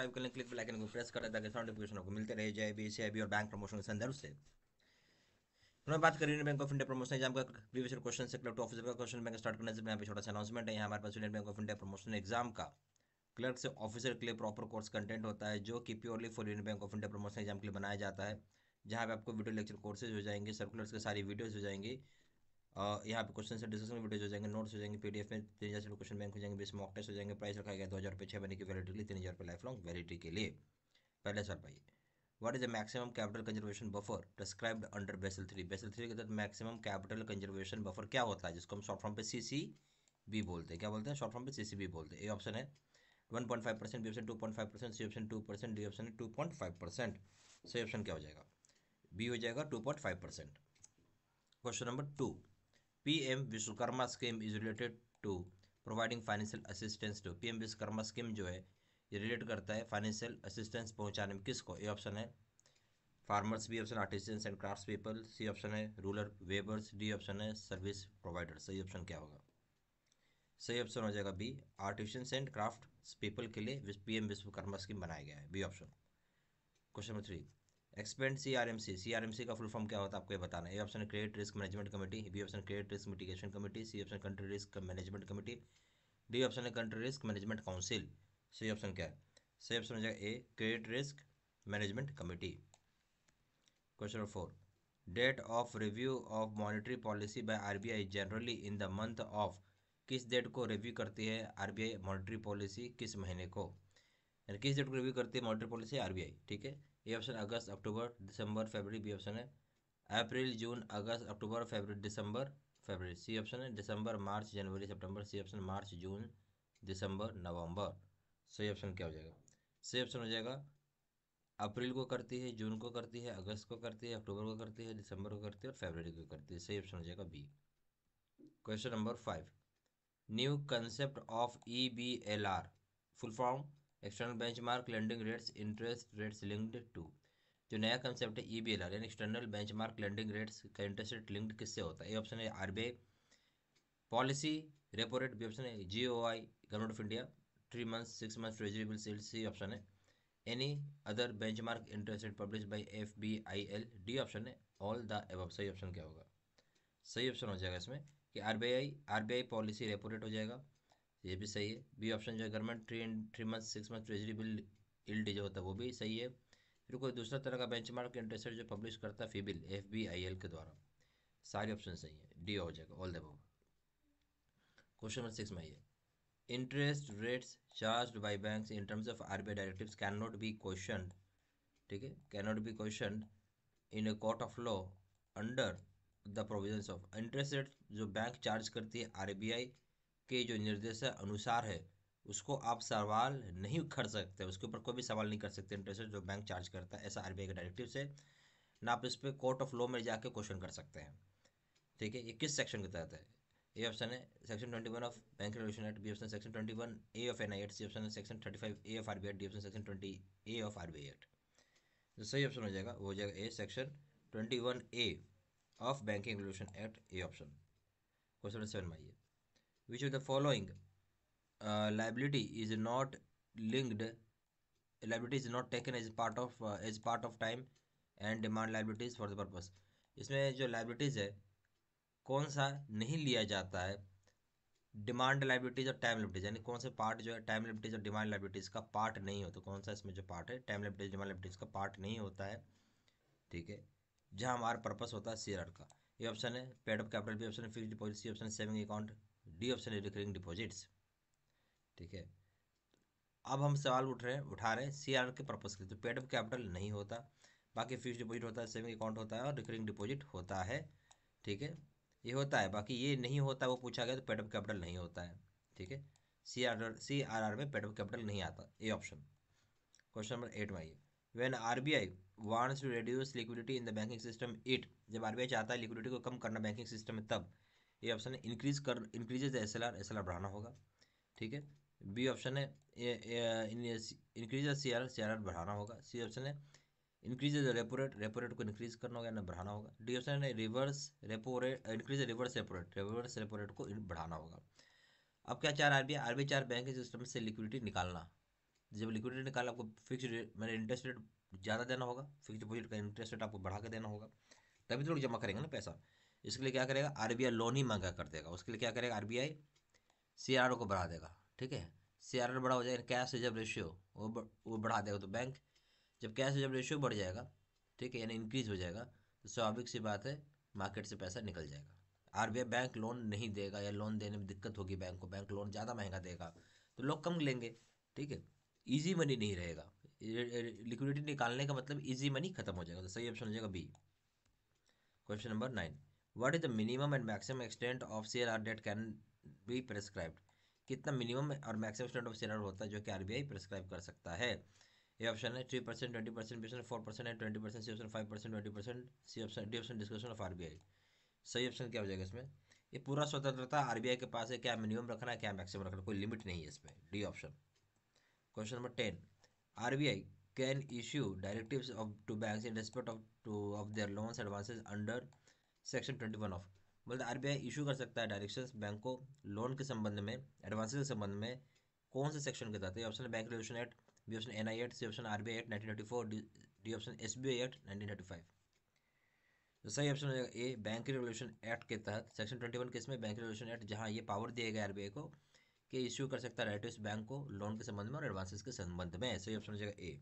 subscribe कर लें click lichen को प्रेस करें ताकि सारे नोटिफिकेशन आपको मिलते रहे जाए बी सी और बैंक प्रमोशन के संदर्भ से मैं बात कर रही हूँ Bank of India promotion exam का प्रीवियस क्वेश्चन से क्लर्क ऑफिसर का क्वेश्चन बैंक स्टार्ट करने से यहाँ पर छोटा सा अनाउंसमेंट है यहाँ हमारे पास Union Bank of India promotion exam का क्लर्क से ऑफिसर के लिए प्रॉपर कोर्स कंटेंट होता है जो कि purely for Union Bank of India promotion exam के लिए बनाया जाता है जहाँ पे आपको वीडियो लेक्चर कोर्सेज हो जाएंगे सर्कुलर्स के सारी वीडियोज हो जाएंगी यहाँ पे क्वेश्चन से डिस्कशन वीडियो हो जाएंगे नोट्स हो जाएंगे पीडीएफ में तीन हज़ार क्वेश्चन बैंक हो जाएंगे बीस मॉक टेस्ट हो जाएंगे प्राइस रखा गया दो हज़ार रुपये छः महीने की वैलिटी के लिए तीन हज़ार रुपये लाइफ लॉन्ग वैलिटी के लिए पहले सर भाई what is the maximum capital conservation buffer prescribed under Basel three Basel three के तहत मैक्सिमम कैपिटल कंजर्वेशन बफर क्या होता है जिसको हम शॉर्ट फॉर्म पे सी सी बी बोलते हैं क्या बोलते हैं शॉर्ट फॉर्म पे सी सी बी बोलते हैं ए ऑप्शन है one point five percent B option two point five percent C option two percent D option है two point five percent C option क्या हो जाएगा बी हो जाएगा two point five percent question number two PM Vishwakarma scheme is related to providing financial assistance to PM Vishwakarma scheme जो है ये relate करता है फाइनेंशियल असिस्टेंस पहुंचाने में किसको ये ऑप्शन है farmers B option artisans and craft people C option है रूरल वेबर्स डी ऑप्शन है सर्विस प्रोवाइडर सही ऑप्शन क्या होगा सही ऑप्शन हो जाएगा B artisans and craft people के लिए पी एम विश्वकर्मा स्कीम बनाया गया है B option question number three expand C R M C C R M C का फुल फॉर्म क्या होता है आपको ये बताना A option credit risk management committee B option credit risk mitigation committee C option country risk management committee D option है country risk management council C option क्या है सही ऑप्शन हो जाएगा A credit risk management committee question number four date of review of monetary policy by RBI generally in the month of किस date को review करती है आरबीआई मॉनिटरी पॉलिसी किस महीने को यानी किस डेट को रिव्यू करती है मॉनिटरी पॉलिसी आरबीआई ठीक है ये ऑप्शन अगस्त अक्टूबर दिसंबर फरवरी बी ऑप्शन है अप्रैल जून अगस्त अक्टूबर फरवरी दिसंबर फरवरी सी ऑप्शन है दिसंबर मार्च जनवरी सितंबर सी ऑप्शन मार्च जून दिसंबर नवंबर सही ऑप्शन क्या हो जाएगा सही ऑप्शन हो जाएगा अप्रैल को करती है जून को करती है अगस्त को करती है अक्टूबर को करती है दिसंबर को करती है और फरवरी को करती है सही ऑप्शन हो जाएगा B question number five new concept of E B L R full form external benchmark lending rates interest rates linked to जो नया कंसेप्ट है ई बी एल आर यानी एक्सटर्नल बेंचमार्क लैंडिंग रेट्स का interest rate linked किससे होता है A option है RBI policy repo rate B option है G O I government of India three month six month treasury bill सील C option है any other benchmark interest rate published by F B I L D option है all the above सही option क्या होगा सही option हो जाएगा इसमें कि R B I R B I policy repo rate हो जाएगा ये भी सही है बी ऑप्शन जो है government three three month six month treasury bill yield जो होता है वो भी सही है फिर कोई दूसरा तरह का बेंचमार्क इंटरेस्ट जो पब्लिश करता है FBIL F B I L के द्वारा सारे ऑप्शन सही है डी हो जाएगा all the question number six में ये interest rates charge by bank in terms of R B I can not be question ठीक है can not be question in a court of law under the provision of interest rate जो bank charge करती है are B आई के जो निर्देश अनुसार है उसको आप सवाल नहीं कर सकते उसके ऊपर कोई भी सवाल नहीं कर सकते इंटरेस्ट जो बैंक चार्ज करता है ऐसा आर के डायरेक्टिव से ना आप इस पर कोर्ट ऑफ लॉ में जाके क्वेश्चन कर सकते हैं ठीक है ये किस सेक्शन के तहत है ए ऑप्शन है section twenty one of bank regulation act B option section twenty one A of N I act C option है section thirty five A of R B act D option section twenty A of R B act जो सही option हो जाएगा वो हो जाएगा A section twenty one A of banking regulation act A option question seven में आइए which of the following uh, liability is not linked liability is not taken as part of uh, as part of time and demand liabilities for the purpose इसमें जो liabilities है कौन सा नहीं लिया जाता है डिमांड लाइबिलिटीज और टाइम लिमिटेज यानी कौन से पार्ट जो है टाइम लिमिटेज और डिमांड लाइबिलिटीज का पार्ट नहीं होता कौन सा इसमें जो पार्ट है टाइम लिमिटेज डिमांड लाइबिलिटीज का पार्ट नहीं होता है ठीक है जहाँ हमारा पर्पस होता है सीआर का ये ऑप्शन है पेड ऑफ कैपिटल भी ऑप्शन है डिपोजिट सी ऑप्शन है सेविंग अकाउंट डी ऑप्शन है रिकरिंग डिपॉजिट्स ठीक है अब हम सवाल उठ रहे हैं उठा रहे हैं सी आर के पर्पज़ के लिए तो पेड ऑफ कैपिटल नहीं होता बाकी फिक्स डिपॉजिट होता है सेविंग अकाउंट होता है और रिकरिंग डिपॉजिट होता है ठीक है ये होता है बाकी ये नहीं होता वो पूछा गया तो पेड ऑफ कैपिटल नहीं होता है ठीक है C R R C R R में पेड ऑफ कैपिटल नहीं आता A option question number eight में आइए when R B I wants to reduce liquidity in the banking system it जब आर बी आई चाहता है लिक्विडिटी को कम करना बैंकिंग सिस्टम में तब ये ऑप्शन है इंक्रीज कर increases S L R S L R बढ़ाना होगा ठीक है बी ऑप्शन है increase C R C R R बढ़ाना होगा सी ऑप्शन है इंक्रीज रेपो रेट को इंक्रीज करना होगा या बढ़ाना होगा डी ऑप्शन है reverse rate increase reverse rate reverse rate को बढ़ाना होगा अब क्या चार आर बी आर बी चार बैंक सिस्टम से लिक्विडिटी निकालना जब लिक्विडिटी निकाल आपको फिक्स मैंने इंटरेस्ट रेट ज़्यादा देना होगा फिक्स डिपोजिट का इंटरेस्ट रेट आपको बढ़ा के देना होगा तभी तो लोग जमा करेंगे ना पैसा इसके लिए क्या करेगा आरबीआई लोन ही मांगा कर देगा उसके लिए क्या करेगा आरबीआई सीआरआर को बढ़ा देगा ठीक है सीआरआर बढ़ा हो जाएगा कैश रिजर्व रेशियो वो वो बढ़ा देगा तो बैंक जब कैश रिजर्व रेशियो बढ़ जाएगा ठीक है यानी इंक्रीज हो जाएगा तो स्वाभाविक सी बात है मार्केट से पैसा निकल जाएगा आई बैंक लोन नहीं देगा या लोन देने में दिक्कत होगी बैंक को बैंक लोन ज़्यादा महंगा देगा तो लोग कम लेंगे ठीक है ईजी मनी नहीं रहेगा लिक्विडिटी निकालने का मतलब ईजी मनी खत्म हो जाएगा तो सही ऑप्शन हो जाएगा B question number nine what is the minimum and maximum extent of C R that can be prescribed कितना मिनिमम और मैक्सिमम एक्सटेंट ऑफ सी होता है जो कि आर प्रेस्क्राइब कर सकता है ये ऑप्शन है थ्री परसेंट ट्वेंटी परसेंट बीस four percent twenty percent C option five percent twenty percent C option D option discussion of R सही ऑप्शन क्या हो जाएगा इसमें ये पूरा स्वतंत्रता आर के पास है क्या मिनिमम रखना है क्या मैक्सिमम रखना कोई लिमिट नहीं है इसमें D option question number ten R can issue directive of to bank in respect of to of their loans advances under section twenty one of बोलते आर बी इशू कर सकता है डायरेक्शन बैंक को loan के संबंध में advance के संबंध में कौन से सेक्शन के तहत ये option bank regulation act B option N I act C option R B I act nineteen thirty four D option S B I act nineteen thirty five तो सही ऑप्शन हो जाएगा ए बैंक रेगुलेशन एक्ट के तहत section twenty one case में bank regulation act जहाँ ये power दिया गया आई को कि इश्यू कर सकता है राइट बैंक को लोन के संबंध में और एडवांसेस के संबंध में सही ऑप्शन हो जाएगा ए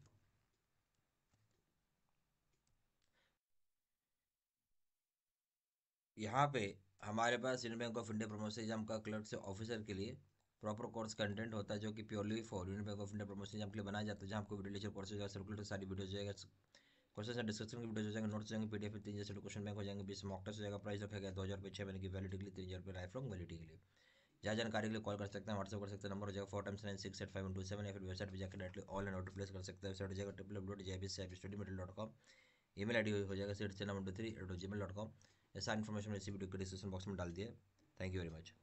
यहाँ पे हमारे पास Union Bank of India promotion exam का क्लर्क से ऑफिसर के लिए प्रॉपर कोर्स कंटेंट होता है जो कि purely for Union Bank of India promotion exam के लिए बनाया जाता है जहाँ आपको वीडियो लेक्चर कोर्स होगा सर्कुलर सारी वीडियो जाएगा क्वेश्चन से डिस्क्रिप्शन की वीडियो हो जाएंगे नोट्स जाएंगे पीडीएफ में तीन जैसे क्वेश्चन बैंक हो जाएंगे बीस मॉक टेस्ट हो जाएगा प्राइस रखा गया दो हज़ार रुपये छः महीने की वैलिडी के लिए तीन हज़ार रुपये लाइफ लॉन्ग वैलिडी के लिए जहाँ जानकारी के लिए कॉल कर सकते हैं व्हाट्सअप कर सकते हैं नंबर हो जाएगा four times nine six eight five one two seven या फिर वेबसाइट पर जाकर डायरेक्टली ऑनलाइन ऑर्डर प्लेस कर सकते हैं वेबसाइट हो जाएगा triple dot J B C study metal dot com email I D हो जाएगा seat channel one two three eight Gmail dot com ऐसा इन्फॉर्मेशन मैंने इसी वीडियो के डिस्क्रिप्शन बॉक्स में डाल दिया थैंक यू वेरी मच